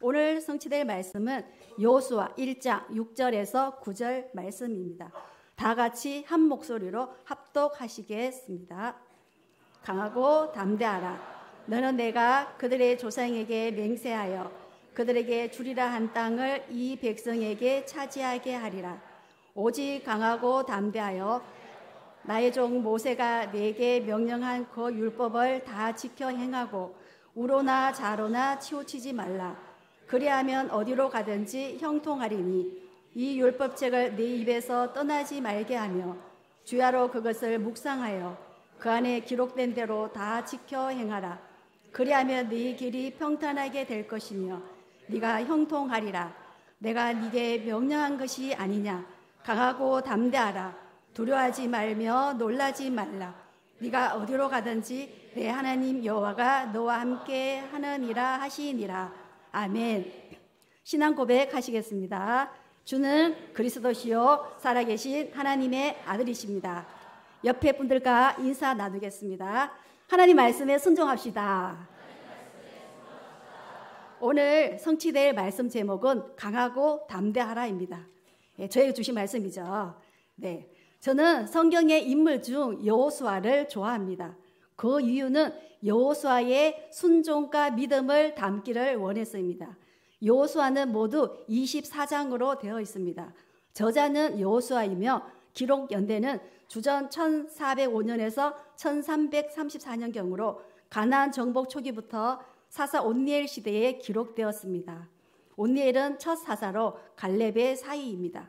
오늘 성취될 말씀은 요수와 1장 6절에서 9절 말씀입니다. 다 같이 한 목소리로 합독하시겠습니다. 강하고 담대하라. 너는 내가 그들의 조상에게 맹세하여 그들에게 주리라 한 땅을 이 백성에게 차지하게 하리라. 오직 강하고 담대하여 나의 종 모세가 내게 명령한 그 율법을 다 지켜 행하고 우로나 자로나 치우치지 말라. 그리하면 어디로 가든지 형통하리니 이 율법책을 네 입에서 떠나지 말게 하며 주야로 그것을 묵상하여 그 안에 기록된 대로 다 지켜 행하라. 그리하면 네 길이 평탄하게 될 것이며 네가 형통하리라. 내가 네게 명령한 것이 아니냐. 강하고 담대하라. 두려워하지 말며 놀라지 말라. 네가 어디로 가든지 내 하나님 여호와가 너와 함께 하느니라 하시니라. 아멘. 신앙 고백 하시겠습니다. 주는 그리스도시요 살아계신 하나님의 아들이십니다. 옆에 분들과 인사 나누겠습니다. 하나님 말씀에 순종합시다. 오늘 성취될 말씀 제목은 강하고 담대하라입니다. 예, 저에게 주신 말씀이죠. 네, 저는 성경의 인물 중 여호수아를 좋아합니다. 그 이유는 여호수아의 순종과 믿음을 담기를 원했습니다. 여호수아는 모두 24장으로 되어 있습니다. 저자는 여호수아이며 기록 연대는 주전 1405년에서 1334년경으로 가나안 정복 초기부터 사사 온니엘 시대에 기록되었습니다. 온니엘은 첫 사사로 갈렙의 사이입니다.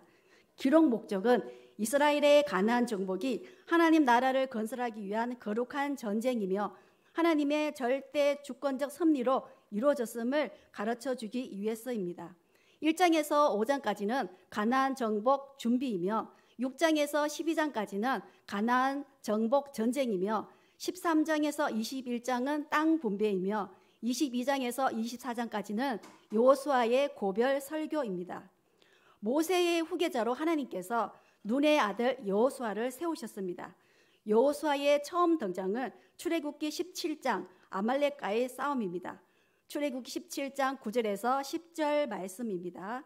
기록 목적은 이스라엘의 가나안 정복이 하나님 나라를 건설하기 위한 거룩한 전쟁이며 하나님의 절대 주권적 섭리로 이루어졌음을 가르쳐 주기 위해서입니다. 1장에서 5장까지는 가나 정복 준비이며 6장에서 12장까지는 가나 정복 전쟁이며 13장에서 21장은 땅 분배이며 22장에서 24장까지는 여수아의 고별 설교입니다. 모세의 후계자로 하나님께서 눈의 아들 여호수아를 세우셨습니다. 여호수아의 처음 등장은 출애굽기 17장 아말렉과의 싸움입니다. 출애굽기 17장 9절에서 10절 말씀입니다.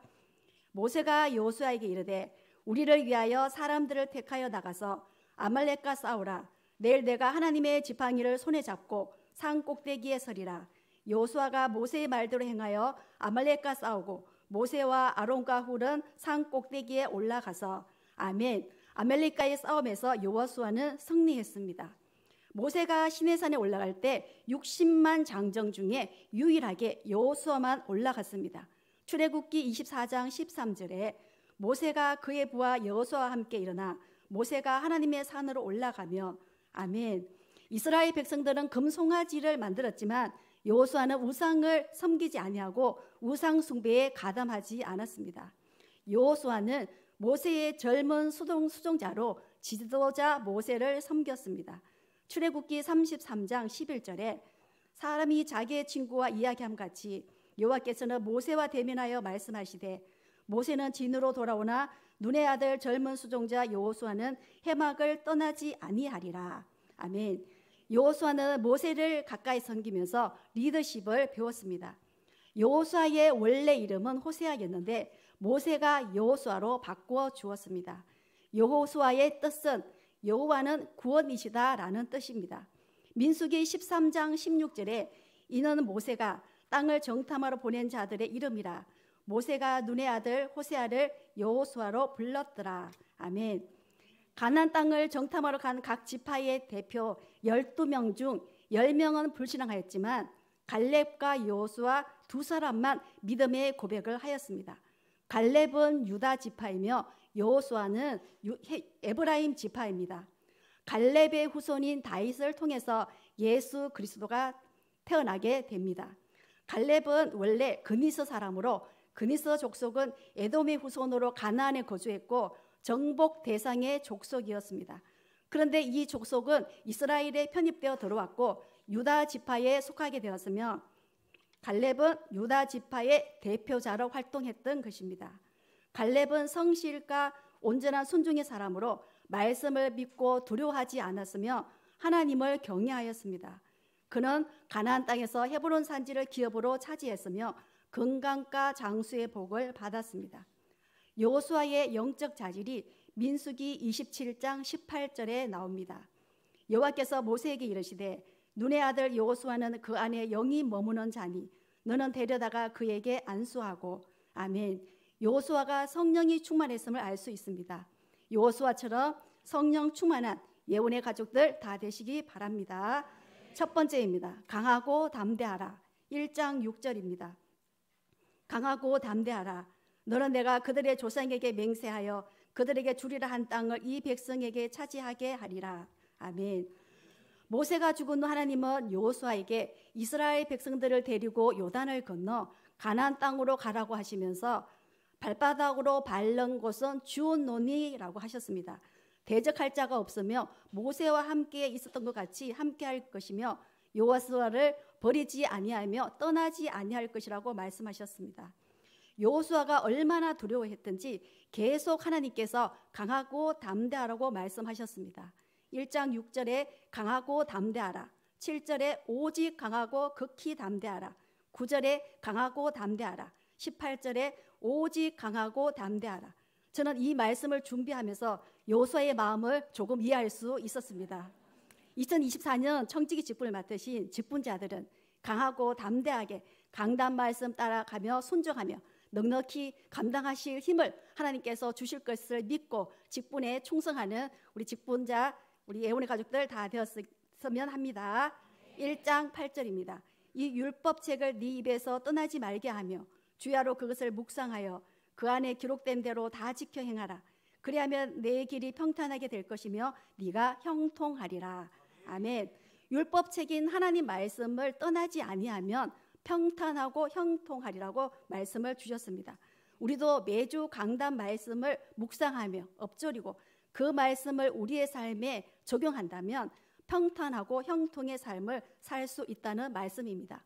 모세가 여호수아에게 이르되 우리를 위하여 사람들을 택하여 나가서 아말렉과 싸우라. 내일 내가 하나님의 지팡이를 손에 잡고 산 꼭대기에 서리라. 여호수아가 모세의 말대로 행하여 아말렉과 싸우고 모세와 아론과 훌은 산 꼭대기에 올라가서 아멘. 아멜리카의 싸움에서 여호수아는 승리했습니다. 모세가 시내산에 올라갈 때 60만 장정 중에 유일하게 여호수아만 올라갔습니다. 출애굽기 24장 13절에 모세가 그의 부하 여호수아와 함께 일어나 모세가 하나님의 산으로 올라가며 아멘. 이스라엘 백성들은 금송아지를 만들었지만 여호수아는 우상을 섬기지 아니하고 우상 숭배에 가담하지 않았습니다. 여호수아는 모세의 젊은 수동 수종자로 지도자 모세를 섬겼습니다. 출애굽기 33장 11절에 사람이 자기의 친구와 이야기함 같이 여호와께서는 모세와 대면하여 말씀하시되 모세는 진으로 돌아오나 눈의 아들 젊은 수종자 여호수아는 해막을 떠나지 아니하리라. 아멘. 여호수아는 모세를 가까이 섬기면서 리더십을 배웠습니다. 여호수아의 원래 이름은 호세아였는데 모세가 여호수아로 바꾸어 주었습니다. 여호수아의 뜻은 여호와는 구원이시다라는 뜻입니다. 민수기 13장 16절에 이는 모세가 땅을 정탐하러 보낸 자들의 이름이라 모세가 눈의 아들 호세아를 여호수아로 불렀더라. 아멘. 가난 땅을 정탐하러 간 각 지파의 대표 12명 중 10명은 불신앙하였지만 갈렙과 여호수아 두 사람만 믿음의 고백을 하였습니다. 갈렙은 유다 지파이며 여호수아는 에브라임 지파입니다. 갈렙의 후손인 다윗을 통해서 예수 그리스도가 태어나게 됩니다. 갈렙은 원래 그니스 사람으로 그니스 족속은 에돔의 후손으로 가나안에 거주했고 정복 대상의 족속이었습니다. 그런데 이 족속은 이스라엘에 편입되어 들어왔고 유다 지파에 속하게 되었으며 갈렙은 유다 지파의 대표자로 활동했던 것입니다. 갈렙은 성실과 온전한 순종의 사람으로 말씀을 믿고 두려워하지 않았으며 하나님을 경외하였습니다. 그는 가나안 땅에서 헤브론 산지를 기업으로 차지했으며 건강과 장수의 복을 받았습니다. 여호수아의 영적 자질이 민수기 27장 18절에 나옵니다. 여호와께서 모세에게 이르시되 눈의 아들 여호수아는 그 안에 영이 머무는 자니 너는 데려다가 그에게 안수하고 아멘. 여호수아가 성령이 충만했음을 알 수 있습니다. 여호수아처럼 성령 충만한 예원의 가족들 다 되시기 바랍니다. 첫 번째입니다. 강하고 담대하라. 1장 6절입니다. 강하고 담대하라. 너는 내가 그들의 조상에게 맹세하여 그들에게 주리라 한 땅을 이 백성에게 차지하게 하리라. 아멘. 모세가 죽은 후 하나님은 요호수아에게 이스라엘 백성들을 데리고 요단을 건너 가나안 땅으로 가라고 하시면서 발바닥으로 밟는 곳은 주온논니라고 하셨습니다. 대적할 자가 없으며 모세와 함께 있었던 것 같이 함께 할 것이며 여수아를 버리지 아니하며 떠나지 아니할 것이라고 말씀하셨습니다. 여수아가 얼마나 두려워했든지 계속 하나님께서 강하고 담대하라고 말씀하셨습니다. 1장 6절에 강하고 담대하라. 7절에 오직 강하고 극히 담대하라. 9절에 강하고 담대하라. 18절에 오직 강하고 담대하라. 저는 이 말씀을 준비하면서 요소의 마음을 조금 이해할 수 있었습니다. 2024년 청지기 직분을 맡으신 직분자들은 강하고 담대하게 강단 말씀 따라가며 순종하며 넉넉히 감당하실 힘을 하나님께서 주실 것을 믿고 직분에 충성하는 우리 직분자 우리 예원의 가족들 다 되었으면 합니다. 1장 8절입니다. 이 율법책을 네 입에서 떠나지 말게 하며 주야로 그것을 묵상하여 그 안에 기록된 대로 다 지켜 행하라. 그리하면 내 길이 평탄하게 될 것이며 네가 형통하리라. 아멘. 율법책인 하나님 말씀을 떠나지 아니하면 평탄하고 형통하리라고 말씀을 주셨습니다. 우리도 매주 강단 말씀을 묵상하며 엎조리고 그 말씀을 우리의 삶에 적용한다면 평탄하고 형통의 삶을 살 수 있다는 말씀입니다.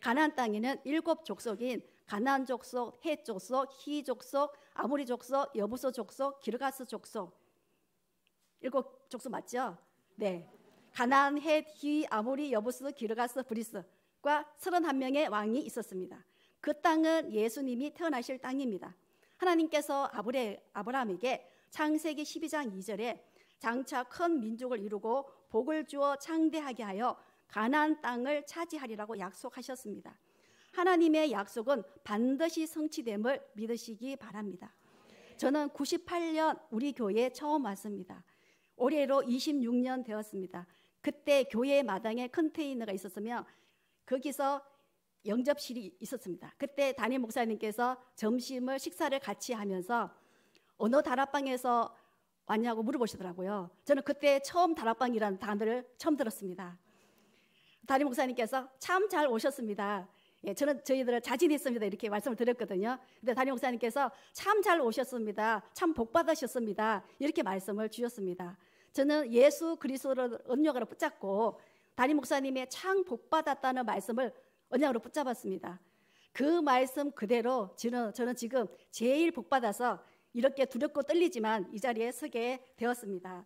가나안 땅에는 일곱 족속인 가나안 족속, 헷 족속, 히 족속, 아모리 족속, 여부소 족속, 기르가스 족속 일곱 족속 맞죠? 네. 가나안, 헷, 히, 아모리, 여부스, 기르가스, 브리스과 31명의 왕이 있었습니다. 그 땅은 예수님이 태어나실 땅입니다. 하나님께서 아브레, 아브라함에게 창세기 12장 2절에 장차 큰 민족을 이루고 복을 주어 창대하게 하여 가나안 땅을 차지하리라고 약속하셨습니다. 하나님의 약속은 반드시 성취됨을 믿으시기 바랍니다. 저는 98년 우리 교회에 처음 왔습니다. 올해로 26년 되었습니다. 그때 교회 마당에 컨테이너가 있었으며 거기서 영접실이 있었습니다. 그때 담임 목사님께서 점심을 식사를 같이 하면서 어느 다락방에서 왔냐고 물어보시더라고요. 저는 그때 처음 다락방이라는 단어를 처음 들었습니다. 다리 목사님께서 참 잘 오셨습니다. 예, 저는 저희들을 자진했습니다. 이렇게 말씀을 드렸거든요. 근데 다리 목사님께서 참 잘 오셨습니다. 참 복 받으셨습니다. 이렇게 말씀을 주셨습니다. 저는 예수 그리스도를 언약으로 붙잡고 다리 목사님의 참복 받았다는 말씀을 언약으로 붙잡았습니다. 그 말씀 그대로 저는, 저는 지금 제일 복 받아서 이렇게 두렵고 떨리지만 이 자리에 서게 되었습니다.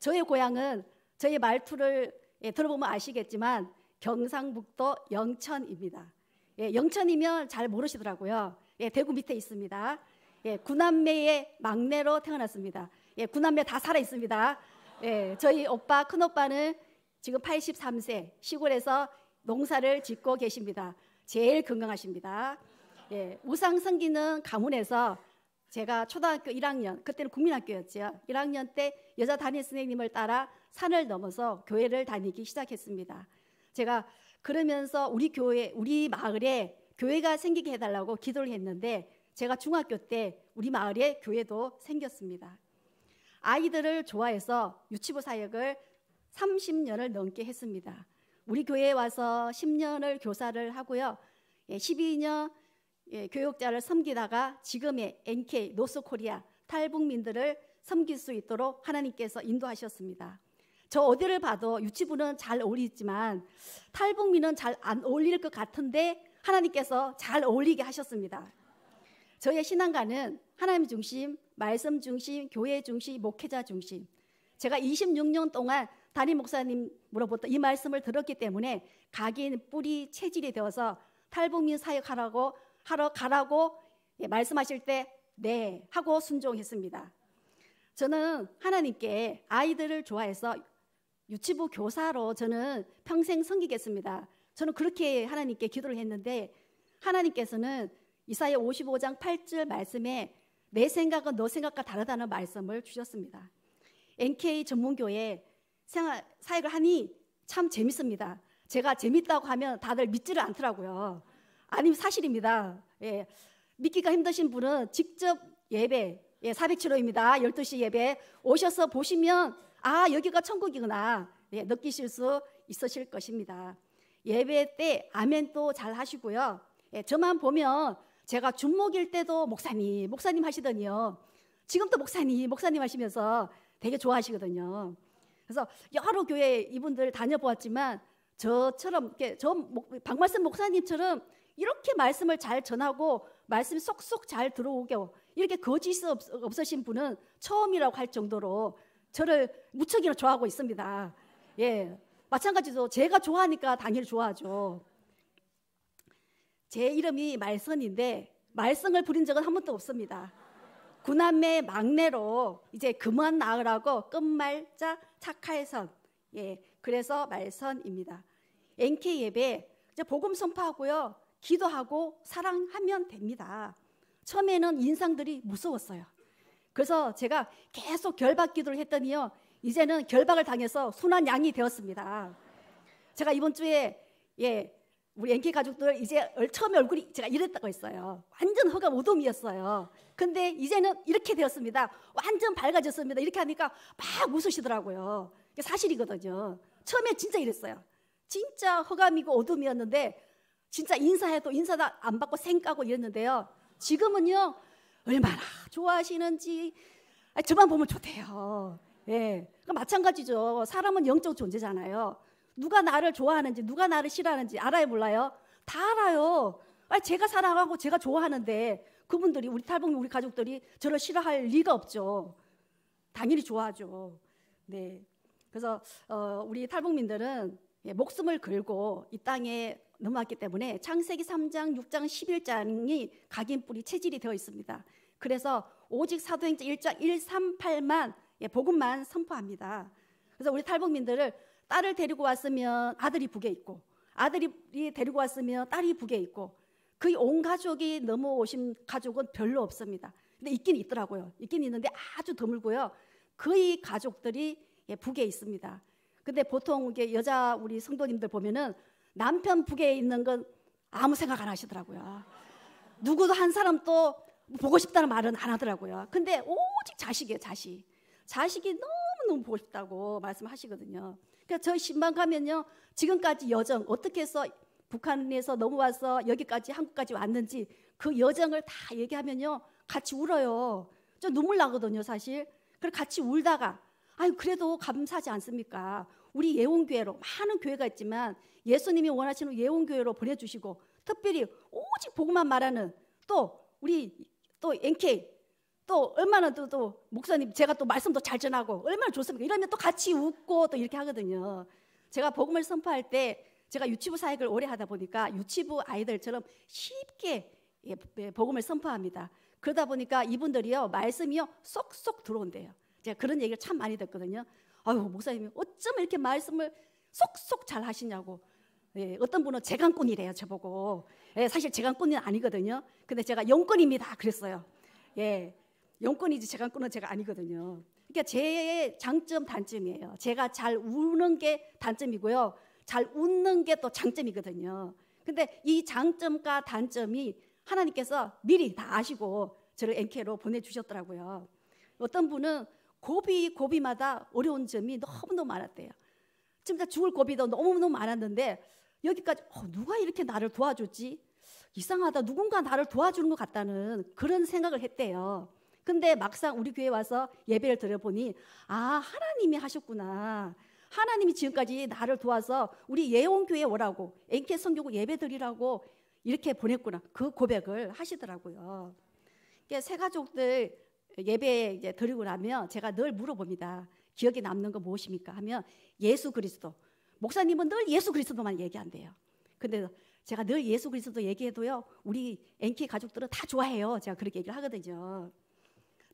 저의 고향은 저의 말투를 예, 들어보면 아시겠지만 경상북도 영천입니다. 예, 영천이면 잘 모르시더라고요. 예, 대구 밑에 있습니다. 예, 구남매의 막내로 태어났습니다. 예, 구남매 다 살아 있습니다. 예, 저희 오빠 큰 오빠는 지금 83세 시골에서 농사를 짓고 계십니다. 제일 건강하십니다. 예, 우상 성기는 가문에서 제가 초등학교 1학년 그때는 국민학교였죠 1학년 때 여자 담임 선생님을 따라 산을 넘어서 교회를 다니기 시작했습니다. 제가 그러면서 우리 교회 우리 마을에 교회가 생기게 해달라고 기도를 했는데 제가 중학교 때 우리 마을에 교회도 생겼습니다. 아이들을 좋아해서 유치부 사역을 30년을 넘게 했습니다. 우리 교회에 와서 10년을 교사를 하고요. 12년 예, 예, 교육자를 섬기다가 지금의 NK 노스코리아 탈북민들을 섬길 수 있도록 하나님께서 인도하셨습니다. 저 어디를 봐도 유치부는 잘 어울리지만 탈북민은 잘 안 어울릴 것 같은데 하나님께서 잘 어울리게 하셨습니다. 저의 신앙가는 하나님 중심, 말씀 중심, 교회 중심, 목회자 중심. 제가 26년 동안 담임 목사님으로부터 이 말씀을 들었기 때문에 각인 뿌리 체질이 되어서 탈북민 사역하라고 하러 가라고 예, 말씀하실 때 네 하고 순종했습니다. 저는 하나님께 아이들을 좋아해서 유치부 교사로 저는 평생 섬기겠습니다. 저는 그렇게 하나님께 기도를 했는데 하나님께서는 이사야 55장 8절 말씀에 내 생각은 너 생각과 다르다는 말씀을 주셨습니다. NK 전문교회 생활, 사역을 하니 참 재밌습니다. 제가 재밌다고 하면 다들 믿지를 않더라고요. 아니 사실입니다. 예. 믿기가 힘드신 분은 직접 예배 예, 407호입니다. 12시 예배 오셔서 보시면 아 여기가 천국이구나 예, 느끼실 수 있으실 것입니다. 예배 때 아멘도 잘 하시고요. 예, 저만 보면 제가 준목일 때도 목사님 목사님 하시더니요. 지금도 목사님 목사님 하시면서 되게 좋아하시거든요. 그래서 여러 교회 이분들 다녀보았지만 저처럼 저 박말씀 목사님처럼 이렇게 말씀을 잘 전하고 말씀 쏙쏙 잘 들어오게 이렇게 거짓이 없, 으신 분은 처음이라고 할 정도로 저를 무척이나 좋아하고 있습니다. 예. 마찬가지로 제가 좋아하니까 당연히 좋아하죠. 제 이름이 말선인데 말썽을 부린 적은 한 번도 없습니다. 구남매 막내로 이제 금만 나으라고 끝말자 착할선 예 그래서 말선입니다. NK 예배 이제 복음 선포하고요 기도하고 사랑하면 됩니다. 처음에는 인상들이 무서웠어요. 그래서 제가 계속 결박 기도를 했더니요. 이제는 결박을 당해서 순한 양이 되었습니다. 제가 이번 주에 예, 우리 앵키 가족들 이제 처음에 얼굴이 제가 이랬다고 했어요. 완전 허가 오동이었어요. 근데 이제는 이렇게 되었습니다. 완전 밝아졌습니다. 이렇게 하니까 막 웃으시더라고요. 사실이거든요. 처음에 진짜 이랬어요. 진짜 허감이고 어둠이었는데 진짜 인사해도 인사도 안 받고 생까고 이랬는데요. 지금은요, 얼마나 좋아하시는지, 아니, 저만 보면 좋대요. 예. 그러니까 마찬가지죠. 사람은 영적 존재잖아요. 누가 나를 좋아하는지, 누가 나를 싫어하는지 알아요, 몰라요? 다 알아요. 아니, 제가 사랑하고 제가 좋아하는데 그분들이, 우리 탈북 우리 가족들이 저를 싫어할 리가 없죠. 당연히 좋아하죠. 네. 그래서, 어, 우리 탈북민들은 예, 목숨을 걸고 이 땅에 넘어왔기 때문에 창세기 3장, 6장, 11장이 각인뿌리 체질이 되어 있습니다. 그래서 오직 사도행전 1장 138만 예, 복음만 선포합니다. 그래서 우리 탈북민들을 딸을 데리고 왔으면 아들이 북에 있고 아들이 데리고 왔으면 딸이 북에 있고 그 온 가족이 넘어오신 가족은 별로 없습니다. 근데 있긴 있더라고요. 있긴 있는데 아주 드물고요. 거의 가족들이 예, 북에 있습니다. 근데 보통 여자 우리 성도님들 보면은 남편 북에 있는 건 아무 생각 안 하시더라고요. 누구도 한 사람 또 보고 싶다는 말은 안 하더라고요. 근데 오직 자식이에요, 자식. 자식이 너무너무 보고 싶다고 말씀하시거든요. 그러니까 저희 신방 가면요. 지금까지 여정, 어떻게 해서 북한에서 넘어와서 여기까지 한국까지 왔는지 그 여정을 다 얘기하면요. 같이 울어요. 저 눈물 나거든요, 사실. 그래 같이 울다가 아유 그래도 감사하지 않습니까? 우리 예원교회로 많은 교회가 있지만 예수님이 원하시는 예원교회로 보내주시고 특별히 오직 복음만 말하는 또 우리 또 NK 또 얼마나 또, 또 목사님 제가 또 말씀도 잘 전하고 얼마나 좋습니까 이러면 또 같이 웃고 또 이렇게 하거든요 제가 복음을 선포할 때 제가 유치부 사역을 오래 하다 보니까 유치부 아이들처럼 쉽게 예, 예, 복음을 선포합니다 그러다 보니까 이분들이요 말씀이요 쏙쏙 들어온대요 제가 그런 얘기를 참 많이 듣거든요 아유 목사님 이 어쩜 이렇게 말씀을 속속 잘 하시냐고. 예, 어떤 분은 재간꾼이래요 저보고. 예, 사실 재간꾼은 아니거든요. 근데 제가 영꾼입니다 그랬어요. 예, 영꾼이지 재간꾼은 제가 아니거든요. 그러니까 제 장점 단점이에요. 제가 잘 우는 게 단점이고요. 잘 웃는 게 또 장점이거든요. 근데 이 장점과 단점이 하나님께서 미리 다 아시고 저를 NK로 보내주셨더라고요. 어떤 분은 고비 고비마다 어려운 점이 너무너무 많았대요. 지금 죽을 고비도 너무너무 많았는데 여기까지 어, 누가 이렇게 나를 도와줬지? 이상하다. 누군가 나를 도와주는 것 같다는 그런 생각을 했대요. 근데 막상 우리 교회 와서 예배를 드려보니 아 하나님이 하셨구나. 하나님이 지금까지 나를 도와서 우리 예원교회 오라고 NK 성교구 예배 드리라고 이렇게 보냈구나. 그 고백을 하시더라고요. 그 가족들 예배 이제 드리고 나면 제가 늘 물어봅니다. 기억에 남는 거 무엇입니까? 하면 예수 그리스도. 목사님은 늘 예수 그리스도만 얘기한대요. 근데 제가 늘 예수 그리스도 얘기해도요, 우리 NK 가족들은 다 좋아해요. 제가 그렇게 얘기를 하거든요.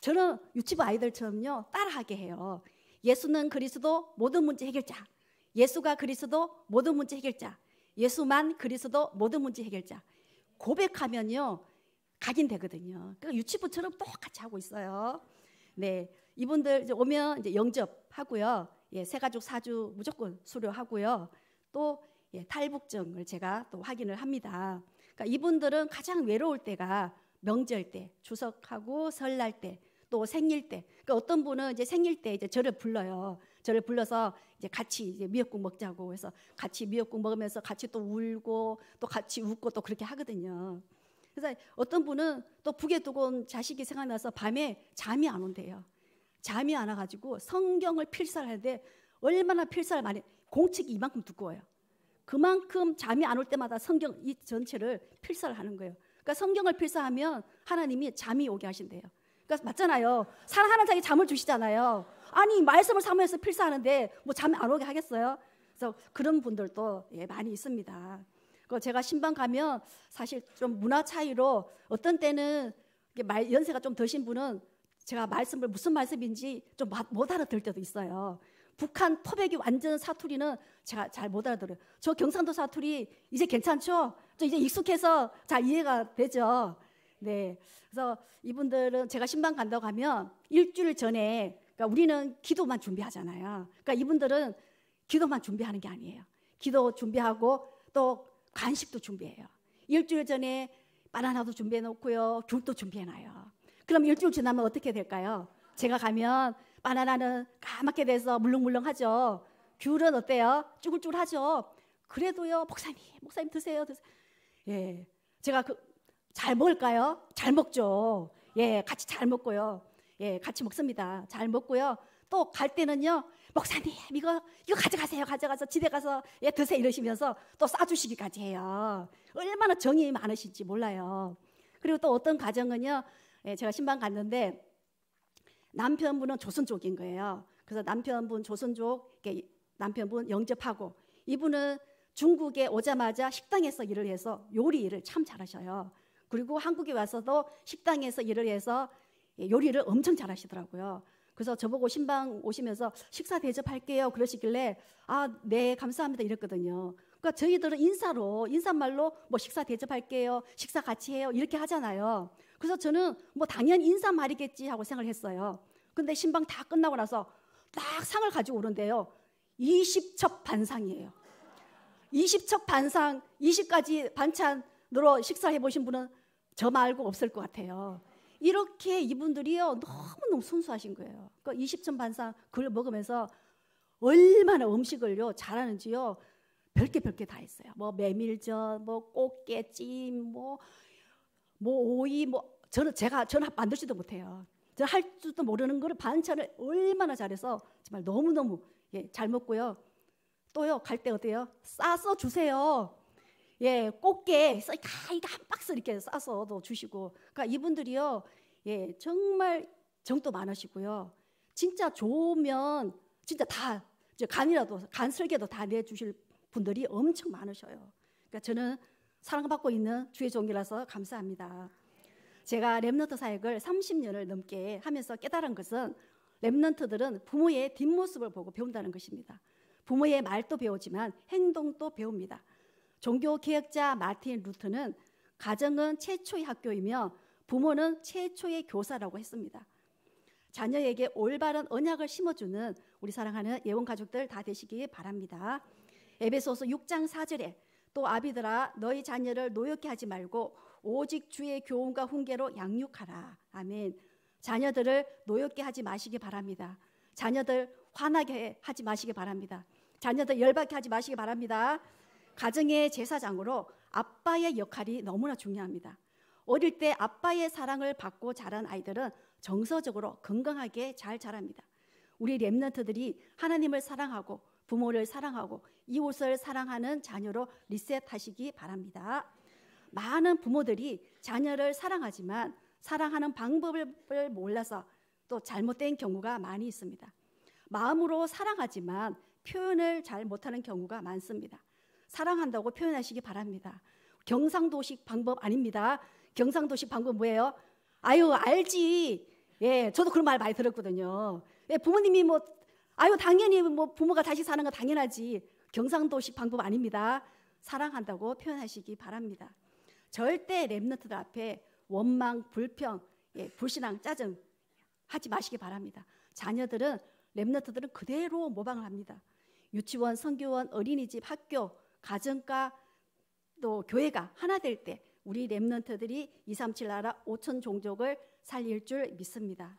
저는 유치부 아이들처럼요, 따라하게 해요. 예수는 그리스도 모든 문제 해결자. 예수가 그리스도 모든 문제 해결자. 예수만 그리스도 모든 문제 해결자. 고백하면요, 각인되거든요. 그러니까 유치부처럼 똑같이 하고 있어요. 네, 이분들 이제 오면 이제 영접하고요. 예, 세가족 사주 무조건 수료하고요. 또 예, 탈북증을 제가 또 확인을 합니다. 그러니까 이분들은 가장 외로울 때가 명절 때, 추석하고 설날 때, 또 생일 때. 그러니까 어떤 분은 이제 생일 때 이제 저를 불러요. 저를 불러서 이제 같이 이제 미역국 먹자고 해서 같이 미역국 먹으면서 같이 또 울고 또 같이 웃고 또 그렇게 하거든요. 그래서 어떤 분은 또 북에 두고 온 자식이 생각나서 밤에 잠이 안 온대요. 잠이 안 와가지고 성경을 필사를 하는데 얼마나 필사를 많이 공책이 이만큼 두꺼워요. 그만큼 잠이 안 올 때마다 성경 이 전체를 필사를 하는 거예요. 그러니까 성경을 필사하면 하나님이 잠이 오게 하신대요. 그러니까 맞잖아요. 사랑하는 자에게 잠을 주시잖아요. 아니 말씀을 사모해서 필사하는데 뭐 잠이 안 오게 하겠어요? 그래서 그런 분들도 예, 많이 있습니다. 그 제가 신방 가면 사실 좀 문화 차이로 어떤 때는 말 연세가 좀 드신 분은 제가 말씀을 무슨 말씀인지 좀 못 알아들 때도 있어요. 북한 토백이 완전 사투리는 제가 잘 못 알아들어요. 저 경상도 사투리 이제 괜찮죠? 저 이제 익숙해서 잘 이해가 되죠. 네. 그래서 이분들은 제가 신방 간다고 하면 일주일 전에 그러니까 우리는 기도만 준비하잖아요. 그러니까 이분들은 기도만 준비하는 게 아니에요. 기도 준비하고 또 간식도 준비해요. 일주일 전에 바나나도 준비해 놓고요. 귤도 준비해 놔요. 그럼 일주일 지나면 어떻게 될까요? 제가 가면 바나나는 까맣게 돼서 물렁물렁하죠. 귤은 어때요? 쭈글쭈글하죠. 그래도요, 목사님, 목사님 드세요, 드세요. 예. 제가 그, 잘 먹을까요? 잘 먹죠. 예, 같이 잘 먹고요. 예, 같이 먹습니다. 잘 먹고요. 또 갈 때는요, 목사님 이거 이거 가져가세요 가져가서 집에 가서 예 드세요 이러시면서 또 싸주시기까지 해요 얼마나 정이 많으신지 몰라요 그리고 또 어떤 가정은요 예, 제가 신방 갔는데 남편분은 조선족인 거예요 그래서 남편분 조선족 남편분 영접하고 이분은 중국에 오자마자 식당에서 일을 해서 요리 일을 참 잘하셔요 그리고 한국에 와서도 식당에서 일을 해서 예, 요리를 엄청 잘하시더라고요 그래서 저보고 신방 오시면서 식사 대접할게요. 그러시길래 아, 네, 감사합니다. 이랬거든요. 그러니까 저희들은 인사로, 인사말로 뭐 식사 대접할게요. 식사 같이 해요. 이렇게 하잖아요. 그래서 저는 뭐 당연히 인사말이겠지 하고 생각을 했어요. 근데 신방 다 끝나고 나서 딱 상을 가지고 오는데요. 20첩 반상이에요. 20첩 반상, 20가지 반찬으로 식사해 보신 분은 저 말고 없을 것 같아요. 이렇게 이분들이요 너무너무 순수하신 거예요. 그 그러니까 20천 반상 그걸 먹으면서 얼마나 음식을요 잘하는지요 별게 별게 다 했어요. 뭐 메밀젓, 뭐 꽃게찜, 뭐뭐 뭐 오이, 뭐 저는 제가 저는 만들지도 못해요. 저 할 줄도 모르는 거 반찬을 얼마나 잘해서 정말 너무 너무 예, 잘 먹고요. 또요 갈 때 어때요? 싸서 주세요. 예, 꽃게 가이가 아, 한 박스 이렇게 싸서도 주시고. 그러니까 이분들이요. 예, 정말 정도 많으시고요. 진짜 좋으면 진짜 다 이제 간이라도 간설계도 다 내주실 분들이 엄청 많으셔요. 그러니까 저는 사랑받고 있는 주의 종이라서 감사합니다. 제가 랩런트 사역을 30년을 넘게 하면서 깨달은 것은 랩런트들은 부모의 뒷모습을 보고 배운다는 것입니다. 부모의 말도 배우지만 행동도 배웁니다. 종교 개혁자 마틴 루트는 가정은 최초의 학교이며 부모는 최초의 교사라고 했습니다. 자녀에게 올바른 언약을 심어주는 우리 사랑하는 예원 가족들 다 되시기 바랍니다. 에베소서 6장 4절에 또 아비들아 너희 자녀를 노엽게 하지 말고 오직 주의 교훈과 훈계로 양육하라. 아멘. 자녀들을 노엽게 하지 마시기 바랍니다. 자녀들 화나게 하지 마시기 바랍니다. 자녀들 열받게 하지 마시기 바랍니다. 가정의 제사장으로 아빠의 역할이 너무나 중요합니다. 어릴 때 아빠의 사랑을 받고 자란 아이들은 정서적으로 건강하게 잘 자랍니다. 우리 랩런트들이 하나님을 사랑하고 부모를 사랑하고 이웃을 사랑하는 자녀로 리셋하시기 바랍니다. 많은 부모들이 자녀를 사랑하지만 사랑하는 방법을 몰라서 또 잘못된 경우가 많이 있습니다. 마음으로 사랑하지만 표현을 잘 못하는 경우가 많습니다. 사랑한다고 표현하시기 바랍니다. 경상도식 방법 아닙니다. 경상도식 방법 뭐예요? 아유 알지. 예, 저도 그런 말 많이 들었거든요. 예, 부모님이 뭐 아유 당연히 뭐 부모가 다시 사는 거 당연하지. 경상도식 방법 아닙니다. 사랑한다고 표현하시기 바랍니다. 절대 랩런트들 앞에 원망, 불평, 예, 불신앙, 짜증 하지 마시기 바랍니다. 자녀들은 랩런트들은 그대로 모방을 합니다. 유치원, 성교원 어린이집, 학교 가정과 또 교회가 하나 될 때 우리 렘넌트들이237 나라 5천 종족을 살릴 줄 믿습니다.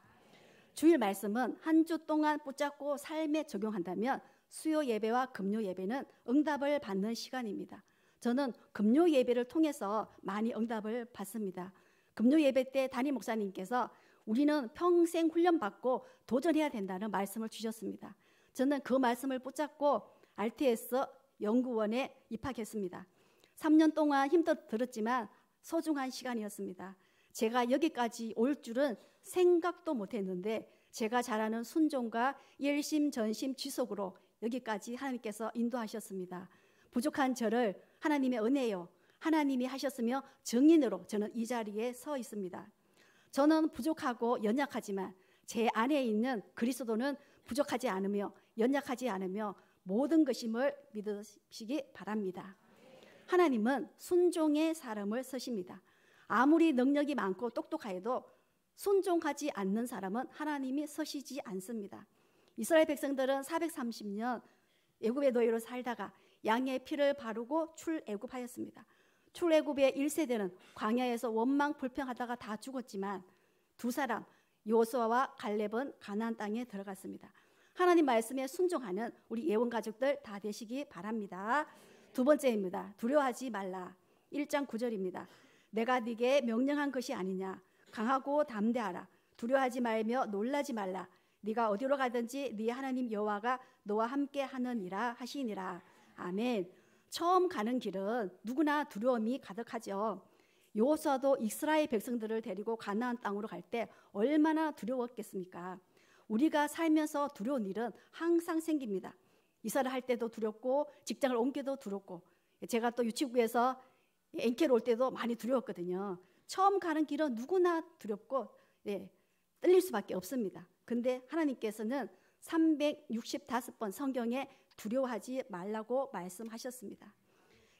주일 말씀은 한 주 동안 붙잡고 삶에 적용한다면 수요 예배와 금요 예배는 응답을 받는 시간입니다. 저는 금요 예배를 통해서 많이 응답을 받습니다. 금요 예배 때 담임 목사님께서 우리는 평생 훈련받고 도전해야 된다는 말씀을 주셨습니다. 저는 그 말씀을 붙잡고 RTS 연구원에 입학했습니다. 3년 동안 힘들었지만 소중한 시간이었습니다. 제가 여기까지 올 줄은 생각도 못했는데 제가 잘하는 순종과 열심 전심 지속으로 여기까지 하나님께서 인도하셨습니다. 부족한 저를 하나님의 은혜요 하나님이 하셨으며 정인으로 저는 이 자리에 서 있습니다. 저는 부족하고 연약하지만 제 안에 있는 그리스도는 부족하지 않으며 연약하지 않으며 모든 것임을 믿으시기 바랍니다. 하나님은 순종의 사람을 쓰십니다. 아무리 능력이 많고 똑똑하도 순종하지 않는 사람은 하나님이 서시지 않습니다. 이스라엘 백성들은 430년 애굽의 노예로 살다가 양의 피를 바르고 출애굽하였습니다. 출애굽의 1세대는 광야에서 원망 불평하다가 다 죽었지만 두 사람 요수아와 갈렙은 가나 땅에 들어갔습니다. 하나님 말씀에 순종하는 우리 예원 가족들 다 되시기 바랍니다. 두 번째입니다. 두려워하지 말라. 1장 9절입니다. 내가 네게 명령한 것이 아니냐. 강하고 담대하라. 두려워하지 말며 놀라지 말라. 네가 어디로 가든지 네 하나님 여호와가 너와 함께 하느니라 하시니라. 아멘. 처음 가는 길은 누구나 두려움이 가득하죠. 여호수아도 이스라엘 백성들을 데리고 가나안 땅으로 갈 때 얼마나 두려웠겠습니까? 우리가 살면서 두려운 일은 항상 생깁니다. 이사를 할 때도 두렵고 직장을 옮겨도 두렵고 제가 또 유치부에서 엔케로 올 때도 많이 두려웠거든요. 처음 가는 길은 누구나 두렵고 예, 떨릴 수밖에 없습니다. 근데 하나님께서는 365번 성경에 두려워하지 말라고 말씀하셨습니다.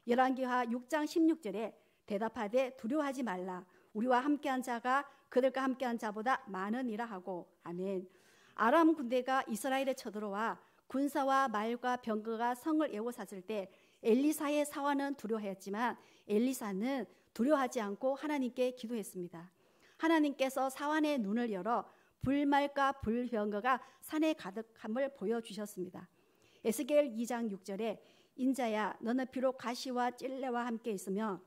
열왕기하 6장 16절에 대답하되 두려워하지 말라 우리와 함께한 자가 그들과 함께한 자보다 많으니라 하고 아멘. 아람 군대가 이스라엘에 쳐들어와 군사와 말과 병거가 성을 예고샀을 때 엘리사의 사화는 두려워했지만 엘리사는 두려워하지 않고 하나님께 기도했습니다. 하나님께서 사환의 눈을 열어 불말과 불병거가 산에 가득함을 보여주셨습니다. 에스겔 2장 6절에 인자야 너는 비록 가시와 찔레와 함께 있으며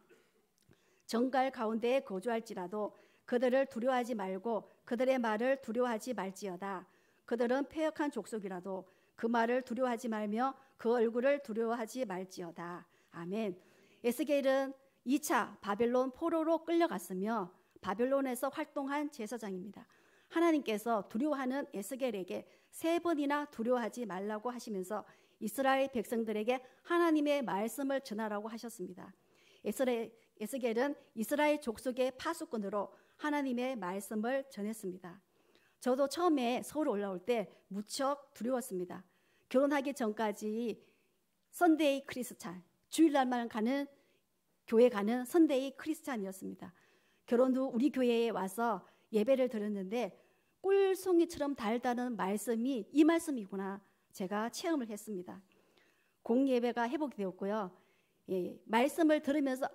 정갈 가운데에 거주할지라도 그들을 두려워하지 말고 그들의 말을 두려워하지 말지어다. 그들은 폐역한 족속이라도 그 말을 두려워하지 말며 그 얼굴을 두려워하지 말지어다. 아멘. 에스겔은 2차 바벨론 포로로 끌려갔으며 바벨론에서 활동한 제사장입니다. 하나님께서 두려워하는 에스겔에게 세 번이나 두려워하지 말라고 하시면서 이스라엘 백성들에게 하나님의 말씀을 전하라고 하셨습니다. 에스 에스겔은 이스라엘 족속의 파수꾼으로 하나님의 말씀을 전했습니다. 저도 처음에 서울 올라올 때 무척 두려웠습니다. 결혼하기 전까지 선데이 크리스찬, 주일날만 가는 교회 가는 선데이 크리스찬이었습니다. 결혼 후 우리 교회에 와서 예배를 드렸는데 꿀송이처럼 달다는 말씀이 이 말씀이구나 제가 체험을 했습니다. 공예배가 회복이 되었고요. 예, 말씀을 들으면서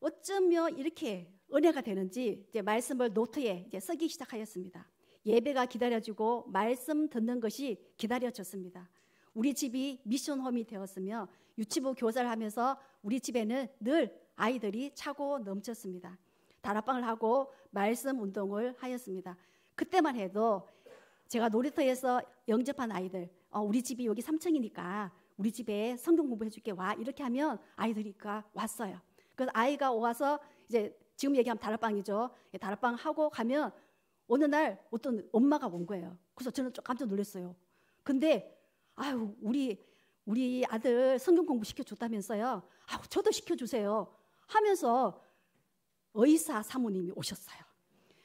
어쩌면 이렇게 은혜가 되는지 이제 말씀을 노트에 이제 쓰기 시작하였습니다. 예배가 기다려지고 말씀 듣는 것이 기다려졌습니다. 우리 집이 미션홈이 되었으며 유치부 교사를 하면서 우리 집에는 늘 아이들이 차고 넘쳤습니다. 다락방을 하고 말씀 운동을 하였습니다. 그때만 해도 제가 놀이터에서 영접한 아이들, 어, 우리 집이 여기 3층이니까 우리 집에 성경 공부해줄게 와 이렇게 하면 아이들이 왔어요. 그래서 아이가 와서 이제 지금 얘기하면 다락방이죠. 예, 다락방 하고 가면 어느 날 어떤 엄마가 온 거예요. 그래서 저는 좀 깜짝 놀랐어요. 근데 아유 우리 우리 아들 성경 공부 시켜줬다면서요. 아 저도 시켜주세요. 하면서 의사 사모님이 오셨어요.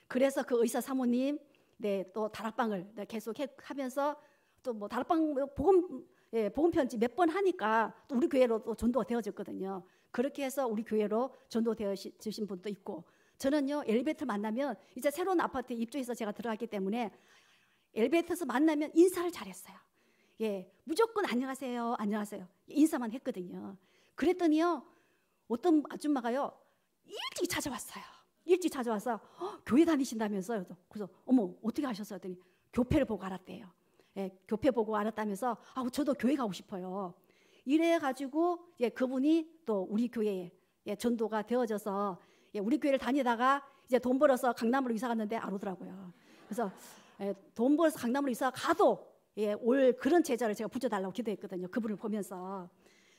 그래서 그 의사 사모님 네, 또 다락방을 네, 계속 하면서 또 뭐 다락방 복음 예, 복음 편지 몇 번 하니까 또 우리 교회로 또 전도가 되어졌거든요. 그렇게 해서 우리 교회로 전도되어 주신 분도 있고 저는요 엘리베이터 만나면 이제 새로운 아파트 에 입주해서 제가 들어갔기 때문에 엘리베이터에서 만나면 인사를 잘했어요. 예, 무조건 안녕하세요, 안녕하세요 인사만 했거든요. 그랬더니요 어떤 아줌마가요 일찍 찾아왔어요. 일찍 찾아와서 어, 교회 다니신다면서요. 그래서 어머 어떻게 하셨어요? 했더니 교회를 보고 알았대요. 예, 교회 보고 알았다면서 아 저도 교회 가고 싶어요. 이래 가지고 예, 그분이 또 우리 교회에 예, 전도가 되어져서 예, 우리 교회를 다니다가 이제 돈 벌어서 강남으로 이사 갔는데 안 오더라고요. 그래서 예, 돈 벌어서 강남으로 이사 가도 예, 올 그런 제자를 제가 붙여달라고 기도했거든요. 그분을 보면서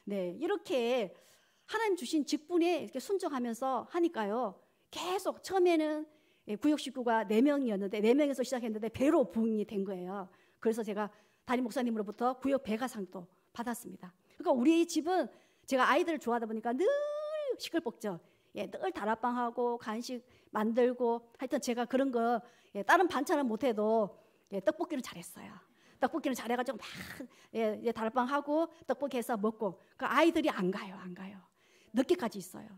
네 이렇게 하나님 주신 직분에 이렇게 순종하면서 하니까요. 계속 처음에는 예, 구역 식구가 4명이었는데 4명에서 시작했는데 배로 부흥이 된 거예요. 그래서 제가 담임 목사님으로부터 구역 배가상도 받았습니다. 그러니까 우리 집은 제가 아이들을 좋아하다 보니까 늘 시끌벅적. 예, 늘 다락방하고 간식 만들고 하여튼 제가 그런 거 예, 다른 반찬은 못해도 예, 떡볶이를 잘했어요. 떡볶이를 잘해가지고 막 예, 예, 다락방 하고 떡볶이 해서 먹고 그 아이들이 안 가요, 안 가요. 늦게까지 있어요.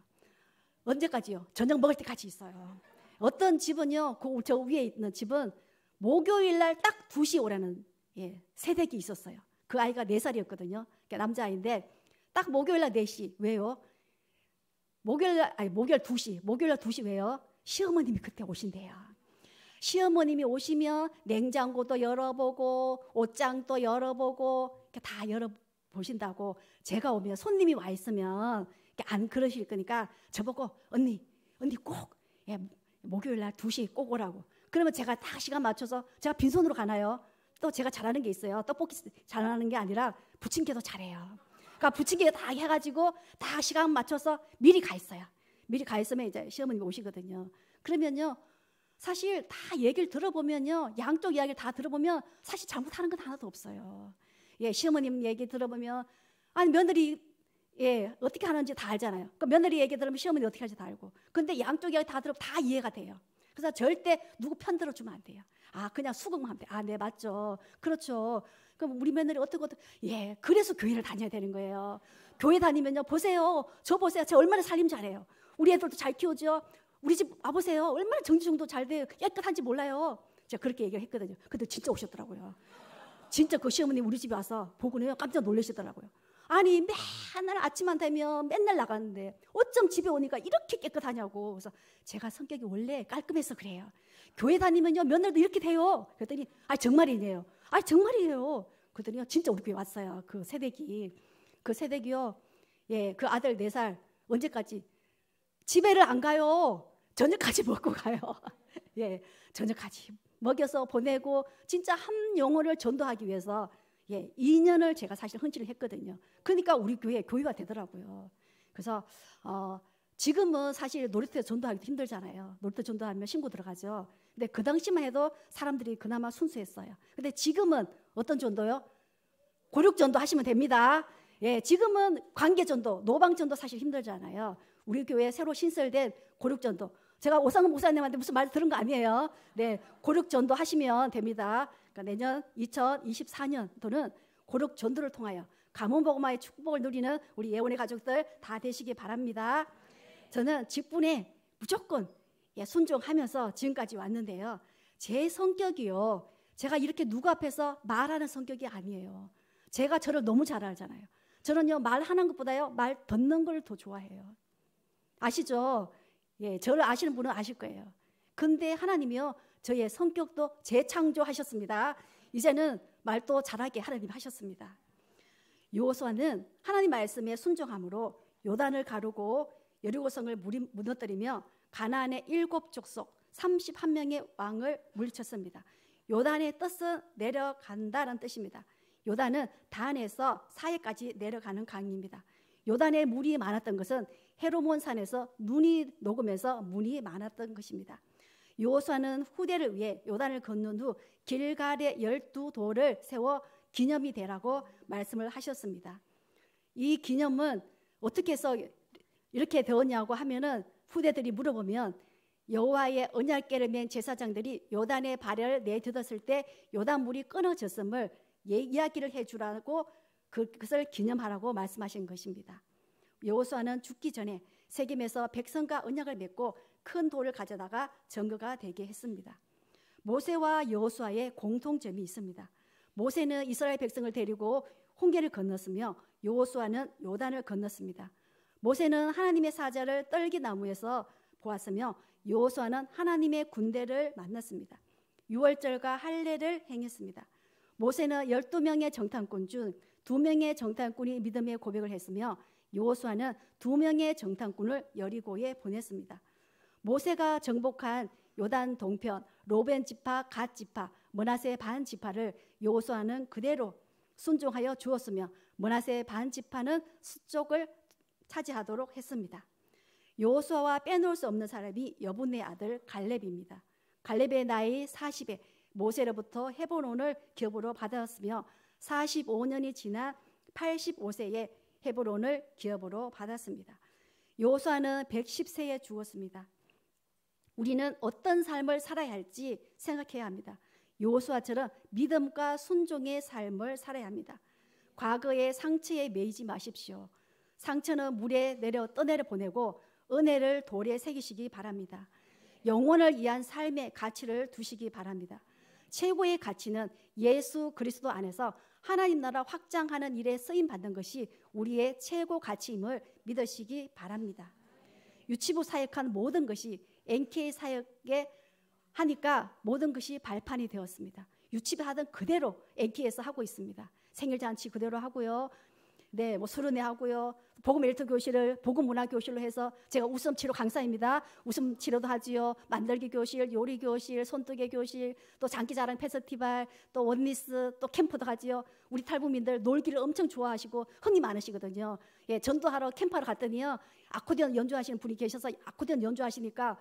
언제까지요? 저녁 먹을 때까지 있어요. 어떤 집은요, 그저 위에 있는 집은 목요일 날 딱 2시 오라는 예, 세대기 있었어요. 그 아이가 4살이었거든요. 남자아이인데 딱 목요일 날 4시. 왜요? 목요일 날 아니 목요일 2시. 목요일 날 2시 왜요? 시어머님이 그때 오신대요. 시어머님이 오시면 냉장고도 열어보고 옷장도 열어보고 이렇게 다 열어 보신다고 제가 오면 손님이 와 있으면 안 그러실 거니까 저보고 언니 언니 꼭 예, 목요일 날 2시 꼭 오라고. 그러면 제가 딱 시간 맞춰서 제가 빈손으로 가나요? 또 제가 잘하는 게 있어요. 떡볶이 잘하는 게 아니라 부침개도 잘해요. 그러니까 부침개 다 해가지고 다 시간 맞춰서 미리 가 있어요. 미리 가 있으면 이제 시어머니이 오시거든요. 그러면요. 사실 다 얘기를 들어보면요. 양쪽 이야기를 다 들어보면 사실 잘못하는 건 하나도 없어요. 예, 시어머님 얘기 들어보면 아니 며느리 예, 어떻게 하는지 다 알잖아요. 그 며느리 얘기 들으면 시어머니 어떻게 할지다 알고. 근데 양쪽 이야기 다 들으면 다 이해가 돼요. 그래서 절대 누구 편 들어주면 안 돼요. 아 그냥 수긍만 아네 맞죠 그렇죠 그럼 우리 며느리 어떻게 어떻게 예 그래서 교회를 다녀야 되는 거예요 교회 다니면요 보세요 저 보세요 제가 얼마나 살림 잘해요 우리 애들도 잘 키우죠 우리 집 와보세요 얼마나 정지정도 잘 돼요 깨끗한지 몰라요 제가 그렇게 얘기를 했거든요 근데 진짜 오셨더라고요 진짜 그 시어머니 우리 집에 와서 보고는 깜짝 놀라시더라고요 아니 맨날 아침만 되면 맨날 나가는데 어쩜 집에 오니까 이렇게 깨끗하냐고 그래서 제가 성격이 원래 깔끔해서 그래요 교회 다니면요 며느리도 이렇게 돼요 그랬더니 아 정말이네요 아 정말이에요 그랬더니 요 진짜 우리 교회 왔어요 그 새댁이 그 새댁이요 예 그 아들 네 살 언제까지 집에를 안 가요 저녁까지 먹고 가요 예 저녁까지 먹여서 보내고 진짜 한 영혼을 전도하기 위해서 예, 2년을 제가 사실 헌치를 했거든요. 그러니까 우리 교회 교회가 되더라고요. 그래서 어, 지금은 사실 놀이터에 전도하기도 힘들잖아요. 놀이터 전도하면 신고 들어가죠. 근데 그 당시만 해도 사람들이 그나마 순수했어요. 근데 지금은 어떤 전도요? 고륙 전도 하시면 됩니다. 예, 지금은 관계 전도, 노방 전도 사실 힘들잖아요. 우리 교회 새로 신설된 고륙 전도. 제가 오상근 목사님한테 무슨 말 들은 거 아니에요. 네, 고륙 전도 하시면 됩니다. 그러니까 내년 2024년도는 고력 전도를 통하여 가문복음화의 축복을 누리는 우리 예원의 가족들 다 되시기 바랍니다. 저는 직분에 무조건 예, 순종하면서 지금까지 왔는데요. 제 성격이요. 제가 이렇게 누구 앞에서 말하는 성격이 아니에요. 제가 저를 너무 잘 알잖아요. 저는요, 말하는 것보다요, 말 듣는 걸 더 좋아해요. 아시죠? 예, 저를 아시는 분은 아실 거예요. 근데 하나님이요, 저의 성격도 재창조하셨습니다. 이제는 말도 잘하게 하나님 하셨습니다. 요호수아는 하나님 말씀에 순종함으로 요단을 가르고 여리고성을 무너뜨리며 가나안의 일곱 족속 31명의 왕을 물리쳤습니다. 요단의 뜻은 내려간다는 뜻입니다. 요단은 단에서 사해까지 내려가는 강입니다. 요단에 물이 많았던 것은 헤로몬 산에서 눈이 녹으면서 물이 많았던 것입니다. 요호수아는 후대를 위해 요단을 건넌 후 길갈의 열두 돌을 세워 기념이 되라고 말씀을 하셨습니다. 이 기념은 어떻게 해서 이렇게 되었냐고 하면은 후대들이 물어보면 여호와의 언약궤를 맨 제사장들이 요단의 발을 내딛었을 때 요단 물이 끊어졌음을 예, 이야기를 해주라고 그, 그것을 기념하라고 말씀하신 것입니다. 여호수아는 죽기 전에 세겜에서 백성과 언약을 맺고 큰 돌을 가져다가 정거가 되게 했습니다. 모세와 여호수아의 공통점이 있습니다. 모세는 이스라엘 백성을 데리고 홍해를 건넜으며 여호수아는 요단을 건넜습니다. 모세는 하나님의 사자를 떨기 나무에서 보았으며 여호수아는 하나님의 군대를 만났습니다. 유월절과 할례를 행했습니다. 모세는 12명의 정탐꾼 중 2명의 정탐꾼이 믿음의 고백을 했으며 요호수아는 두 명의 정탐꾼을 여리고에 보냈습니다. 모세가 정복한 요단 동편 로벤 지파, 갓 지파, 문하세 반 지파를 요호수아는 그대로 순종하여 주었으며 문하세 반 지파는 수쪽을 차지하도록 했습니다. 요호수아와 빼놓을 수 없는 사람이 여분의 아들 갈렙입니다. 갈렙의 나이 40에 모세로부터 헤본론을 겹으로 받았으며 45년이 지나 85세에 헤브론을 기업으로 받았습니다. 여수아는 110세에 죽었습니다. 우리는 어떤 삶을 살아야 할지 생각해야 합니다. 여수아처럼 믿음과 순종의 삶을 살아야 합니다. 과거의 상처에 매이지 마십시오. 상처는 물에 내려 떠내려 보내고 은혜를 돌에 새기시기 바랍니다. 영혼을 위한 삶의 가치를 두시기 바랍니다. 최고의 가치는 예수 그리스도 안에서 하나님 나라 확장하는 일에 쓰임 받는 것이 우리의 최고 가치임을 믿으시기 바랍니다. 유치부 사역한 모든 것이 NK 사역에 하니까 모든 것이 발판이 되었습니다. 유치부 하던 그대로 NK에서 하고 있습니다. 생일잔치 그대로 하고요. 네, 뭐 수련회 하고요. 복음 엘트 교실을 복음 문화 교실로 해서 제가 웃음 치료 강사입니다. 웃음 치료도 하지요. 만들기 교실, 요리 교실, 손뜨개 교실, 또 장기 자랑 페스티벌, 또 원리스, 또 캠프도 하지요. 우리 탈북민들 놀기를 엄청 좋아하시고 흥이 많으시거든요. 예, 전도하러 캠프하러 갔더니요. 아코디언 연주하시는 분이 계셔서 아코디언 연주하시니까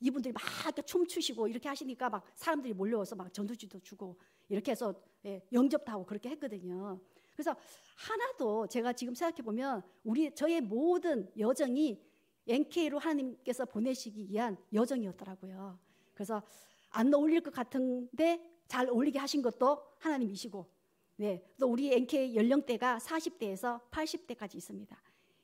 이분들이 막 춤추시고 이렇게 하시니까 막 사람들이 몰려와서 막 전도지도 주고 이렇게 해서 예, 영접도 하고 그렇게 했거든요. 그래서 하나도 제가 지금 생각해 보면 우리 저의 모든 여정이 NK로 하나님께서 보내시기 위한 여정이었더라고요. 그래서 안 어울릴 것 같은데 잘 어울리게 하신 것도 하나님이시고, 네. 또 우리 NK 연령대가 40대에서 80대까지 있습니다.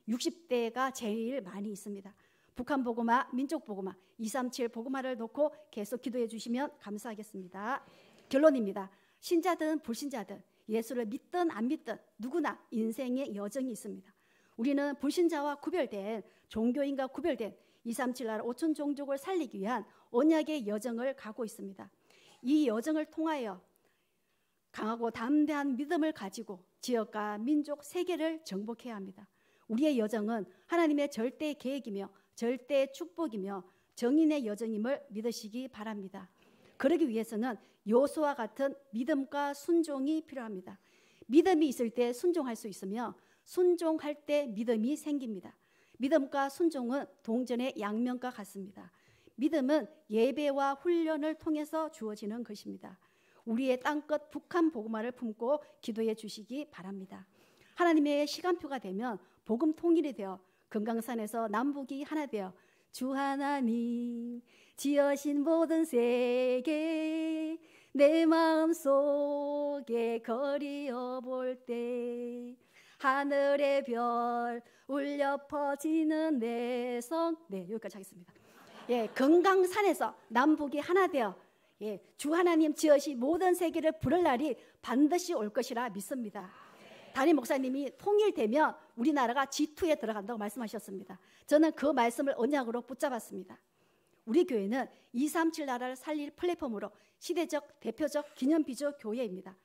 60대가 제일 많이 있습니다. 북한 보고마, 민족 보고마, 237 보고마를 놓고 계속 기도해 주시면 감사하겠습니다. 결론입니다. 신자든 불신자든 예수를 믿든 안 믿든 누구나 인생의 여정이 있습니다. 우리는 불신자와 구별된 종교인과 구별된 237나 5천 종족을 살리기 위한 언약의 여정을 가고 있습니다. 이 여정을 통하여 강하고 담대한 믿음을 가지고 지역과 민족 세계를 정복해야 합니다. 우리의 여정은 하나님의 절대 계획이며 절대 축복이며 정인의 여정임을 믿으시기 바랍니다. 그러기 위해서는 요소와 같은 믿음과 순종이 필요합니다. 믿음이 있을 때 순종할 수 있으며 순종할 때 믿음이 생깁니다. 믿음과 순종은 동전의 양면과 같습니다. 믿음은 예배와 훈련을 통해서 주어지는 것입니다. 우리의 땅 끝 북한 복음화를 품고 기도해 주시기 바랍니다. 하나님의 시간표가 되면 복음 통일이 되어 금강산에서 남북이 하나 되어 주 하나님 지으신 모든 세계 내 마음속에 거리어 볼 때 하늘의 별 울려 퍼지는 내성네 여기까지 하겠습니다 예, 금강산에서 남북이 하나 되어 예, 주 하나님 지으시 모든 세계를 부를 날이 반드시 올 것이라 믿습니다 담임 목사님이 통일되면 우리나라가 G2에 들어간다고 말씀하셨습니다 저는 그 말씀을 언약으로 붙잡았습니다 우리 교회는 237 나라를 살릴 플랫폼으로 시대적 대표적 기념비조 교회입니다.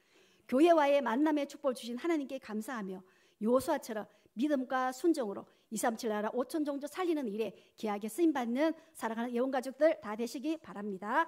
교회와의 만남의 축복을 주신 하나님께 감사하며 요수아처럼 믿음과 순종으로 237 나라 5천 종족 살리는 일에 귀하게 쓰임 받는 사랑하는 예원 가족들 다 되시기 바랍니다.